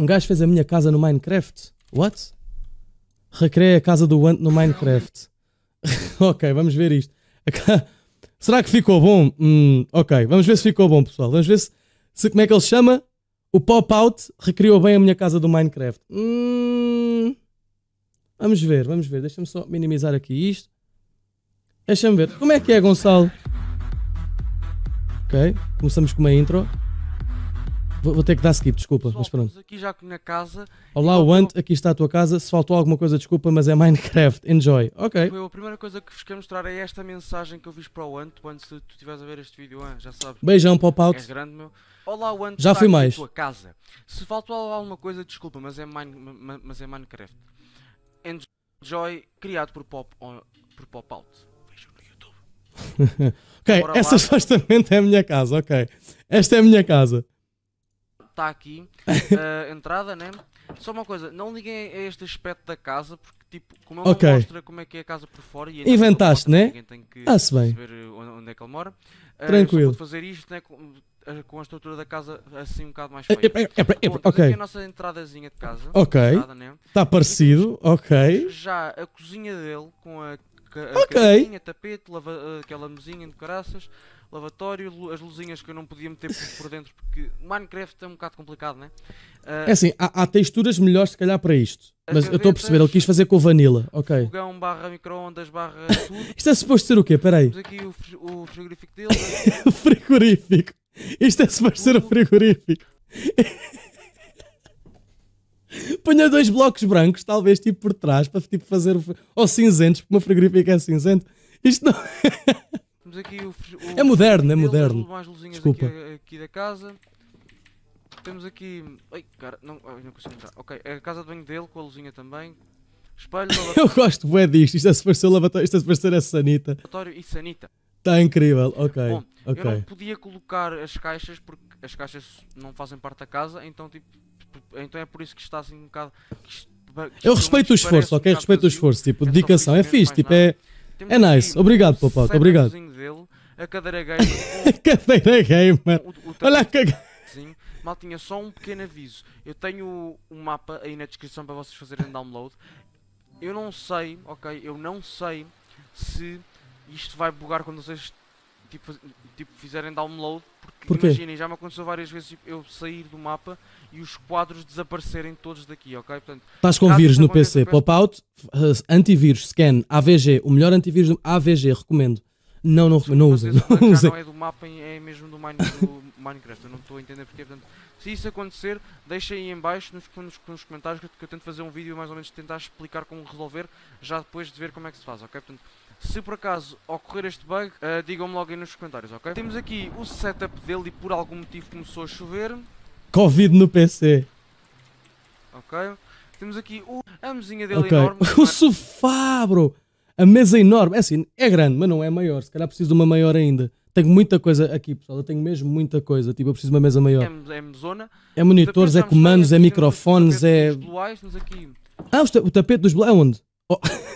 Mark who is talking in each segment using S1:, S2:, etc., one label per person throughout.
S1: Um gajo fez a minha casa no Minecraft. What? Recreia a casa do Ant no Minecraft. ok, vamos ver isto. Será que ficou bom? Hum, ok, vamos ver se ficou bom, pessoal. Vamos ver se, se como é que ele se chama. O pop-out recriou bem a minha casa do Minecraft. Hum, vamos ver, vamos ver. Deixa-me só minimizar aqui isto. Deixa-me ver. Como é que é, Gonçalo? Ok, começamos com uma intro. Vou, vou, ter que dar skip, desculpa, Pessoal, mas pronto.
S2: aqui já na casa.
S1: Olá, o Ant, aqui está a tua casa. Se faltou alguma coisa, desculpa, mas é Minecraft. Enjoy. Ok.
S2: Foi a primeira coisa que vos quero mostrar é esta mensagem que eu fiz para o Ant. Quando se tu estiveres a ver este vídeo, já sabes. Beijão, pop-out. É grande, meu. Olá, o Ant, já fui mais. tua casa. Se faltou alguma coisa, desculpa, mas é, mine, mas é Minecraft. Enjoy, criado por Pop, por pop Out. no
S1: YouTube. ok, essa supostamente é a minha casa, ok. Esta é a minha casa
S2: está aqui a eh, entrada, né? Só uma coisa, não liguem a este aspecto da casa, porque tipo, como ele okay. mostra como é que é a casa por fora e inventaste, né? Ninguém tem que ah, se bem. saber eh, onde é que ele mora. Eh, Tranquilo. fazer isto, né? Com, com a estrutura da casa assim um bocado mais feia. É, é, é, Bom, ok. Aqui a nossa entradazinha de casa. Ok. Né? Está né? parecido, ok. Já a cozinha dele com a, a tapete, lava, aquela mesinha de caraças lavatório, as luzinhas que eu não podia meter por, dentro, porque Minecraft é um bocado complicado, né? Uh, é assim,
S1: há, há, texturas melhores se calhar para isto. Mas gavetas, eu estou a perceber, ele quis fazer com vanilla, ok. Fogão
S2: barra microondas barra tudo. Isto é suposto ser o quê? Peraí. Temos aqui o, o frigorífico dele. Né? o frigorífico.
S1: Isto é suposto ser o frigorífico. Ponha dois blocos brancos, talvez, tipo por trás, para tipo, fazer. Ou cinzentos, porque uma frigorífica é cinzento. Isto não.
S2: Temos aqui o, o É moderno, é moderno. Mais luzinhas Desculpa. Aqui, aqui da casa. Temos aqui. Ai, cara, não, não consigo entrar. Ok, é a casa de banho dele com a luzinha também. Espelho. Eu gosto bué
S1: disto. Isto é se parecer lavatório, isto é se parecer a Sanita. Lavatório e Sanita. Está incrível, ok. Bom, okay. eu não
S2: podia colocar as caixas porque as caixas não fazem parte da casa, então tipo. Então é por isso que está assim um bocado. Isto, eu respeito o esforço, ok? Um respeito o esforço, tipo, é dedicação, é fixe, tipo, é.
S1: É nice, obrigado, papá, obrigado
S2: a cadeira é gamer. cadeira é gamer!
S1: O, o, Olha a
S2: Mal tinha só um pequeno aviso. Eu tenho um mapa aí na descrição para vocês fazerem download. Eu não sei, ok? Eu não sei se isto vai bugar quando vocês tipo, tipo fizerem download. Porque imaginem, já me aconteceu várias vezes tipo, eu sair do mapa e os quadros desaparecerem todos daqui, ok? Estás com vírus no PC, pop-out,
S1: antivírus, scan, AVG, o melhor antivírus, AVG, recomendo. Não, não, não usa. Não, não, é do
S2: mapa, é mesmo do, mine, do Minecraft. Eu não estou a entender porque, portanto, se isso acontecer, deixem aí em baixo nos, nos, nos comentários que eu, que eu, tento fazer um vídeo mais ou menos tentar explicar como resolver, já depois de ver como é que se faz, ok? Portanto, se por acaso ocorrer este bug, uh, digam-me logo aí nos comentários, ok? Temos aqui o setup dele e por algum motivo começou a chover.
S1: Covid no PC.
S2: Ok. Temos aqui o, a mesinha dele okay. enorme.
S1: o sofá, bro! A mesa é enorme, é assim, é grande, mas não é maior. Se calhar preciso de uma maior ainda. Tenho muita coisa aqui, pessoal. Eu tenho mesmo muita coisa. Tipo, eu preciso de uma mesa maior. É, é zona. É monitores, é comandos, é microfones, é. Bluais, aqui... Ah, o tapete dos Bluais, é onde? Oh.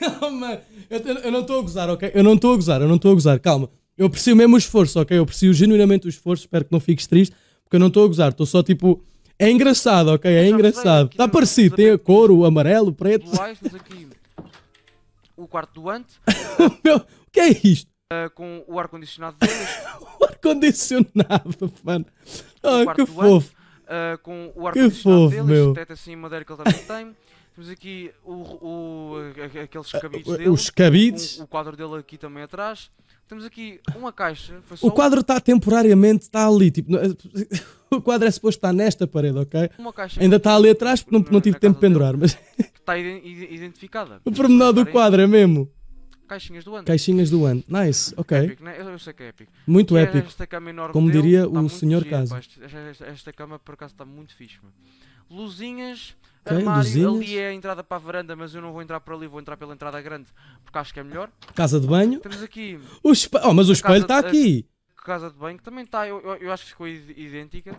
S1: Calma, eu, eu não estou a gozar, ok? Eu não estou a gozar, eu não estou a gozar, calma. Eu aprecio mesmo o esforço, ok? Eu aprecio genuinamente o esforço, espero que não fiques triste, porque eu não estou a gozar, estou só tipo. É engraçado, ok? É engraçado. Está parecido, tem a cor, o amarelo, o preto.
S2: aqui o quarto doante.
S1: Meu, o que é isto?
S2: Uh, com o ar-condicionado deles. o
S1: ar-condicionado, mano. Oh, que fofo. uh, com o ar-condicionado deles, meu. teto assim madeira
S2: que ele também tem. Temos aqui é o, o, aqueles ah, cabides dele. Os cabides. O, o, quadro dele aqui também atrás. Temos aqui uma caixa. O quadro está
S1: temporariamente está ali. Tipo, é, o quadro é suposto estar nesta parede, ok? Uma caixa. Ainda está ali atrás porque não, não tive tempo de pendurar. Mas...
S2: Está identificada. O pormenor do quadro é mesmo. Caixinhas do ano. Caixinhas
S1: do ano. É nice, ok. Épico, né? eu, eu, sei que é épico. Muito épico. Como dele, diria o senhor Caso. Esta,
S2: esta, esta, cama por acaso está muito fixe. Mano luzinhas, okay, armário, luzinhas. ali é a entrada para a varanda, mas eu não vou entrar por ali, vou entrar pela entrada grande, porque acho que é melhor.
S1: Casa de banho. Temos aqui... O esp... oh, mas o espelho está aqui.
S2: A casa de banho também está, eu, eu, acho que ficou idêntica.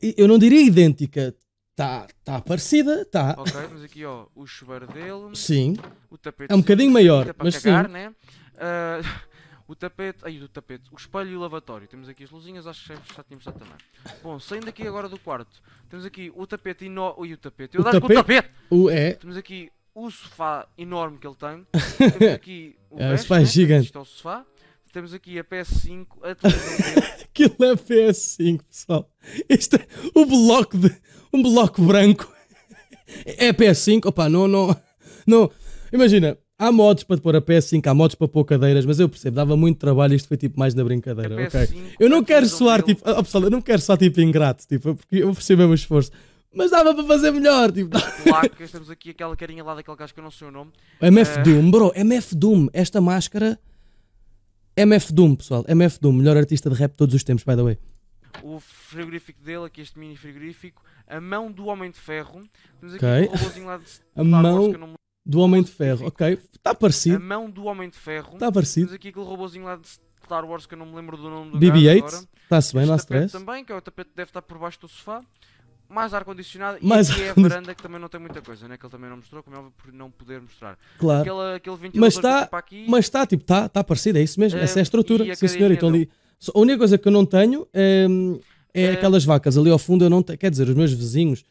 S1: Eu não diria idêntica, Está tá parecida, está. Ok,
S2: temos aqui ó, o chuveiro dele. Sim. O tapete. É um bocadinho maior, mas cagar, sim. Né? Uh, o tapete, aí o tapete, o espelho e o lavatório. Temos aqui as luzinhas, acho que já tínhamos já também. Bom, saindo aqui agora do quarto, temos aqui o tapete e o tapete. Eu o tapete? o tapete! O é. Temos aqui o sofá enorme que ele tem. Temos aqui o é, sofá é né? gigante. Isto é o sofá. Temos aqui a PS5,
S1: a Aquilo é PS5, pessoal. Isto é o bloco de. Um bloco branco. É PS5, opa, não, não. Não. Imagina, Há modos para pôr a PS5, há modos para pôr cadeiras, mas eu percebo, dava muito trabalho, isto foi tipo mais na brincadeira, ok? Eu não quero soar tipo, oh, pessoal, eu não quero soar tipo ingrato, tipo, porque eu percebo o meu esforço, mas dava para fazer melhor, tipo. Claro
S2: temos aqui aquela carinha lá daquele gajo que eu não sei o nome. MF uh... Eh, Doom,
S1: bro, MF Doom, esta máscara. MF Doom, pessoal, MF Doom, melhor artista de rap de todos os tempos, by the way
S2: o frigorífico dele, aqui este mini frigorífico, a mão do Homem de Ferro. Temos aqui okay. um lá de a mão... não
S1: do Homem de Ferro, ok? Está parecido. A mão
S2: do Homem de Ferro. Está parecido. Temos aqui aquele robôzinho lá de Star Wars que eu não me lembro do nome do BB-8. Está-se bem, não há stress. também, que é o tapete deve estar por baixo do sofá. Mais ar-condicionado mais e aqui ar é a varanda que também não tem muita coisa, né? Que ele também não mostrou, como é óbvio, por não poder mostrar. Claro. Aquela, aquele ventilador mas está, que
S1: aqui... Mas está, tipo, está, está parecido, é isso mesmo. é Essa é a estrutura. A Sim, senhor, então ali... A única coisa que eu não tenho hum, é, é aquelas vacas ali ao fundo. Eu não tenho, quer dizer, os meus vizinhos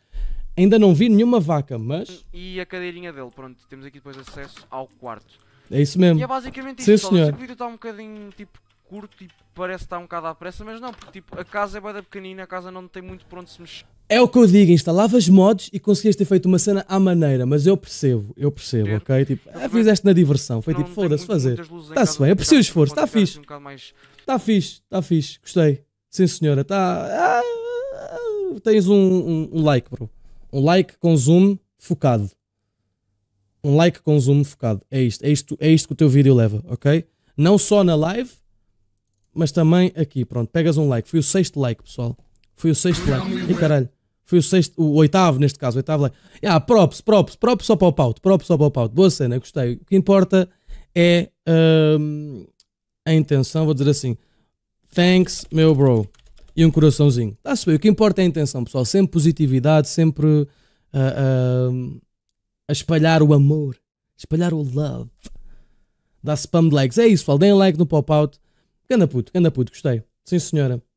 S1: Ainda não vi nenhuma vaca, mas.
S2: E a cadeirinha dele, pronto, temos aqui depois acesso ao quarto. É isso mesmo. E é basicamente Sim, isso, senhor. o vídeo está um bocadinho tipo curto e parece estar tá um bocado à pressa, mas não, porque tipo, a casa é bada pequenina, a casa não tem muito por onde se mexer. É o que eu
S1: digo, instalavas mods e conseguias ter feito uma cena à maneira, mas eu percebo, eu percebo, ok? Tipo, é, fizeste na diversão, foi não, tipo, foda-se fazer. Está-se bem, eu preciso esforço, está fixe. Está um mais... Tá fixe, está fixe, gostei. Sim senhora, está. Ah, tens um, um, um like, bro. Um like com zoom focado. Um like com zoom focado. É isto, é isto, é isto que o teu vídeo leva, ok? Não só na live, mas também aqui, pronto. Pegas um like. Foi o sexto like, pessoal. Foi o sexto like. E caralho. Foi o sexto, o oitavo neste caso, oitavo like. Ah, props, props, props só para o pauto, props só para o Boa cena, gostei. O que importa é hum, a intenção, vou dizer assim. Thanks, meu bro e um coraçãozinho. Está-se bem, o que importa é a intenção, pessoal. Sempre positividade, sempre uh, uh, a espalhar o amor, espalhar o love. Dá spam de likes. É isso, pessoal. Deem like no pop-out. Ganda puto, ganda puto, gostei. Sim, senhora.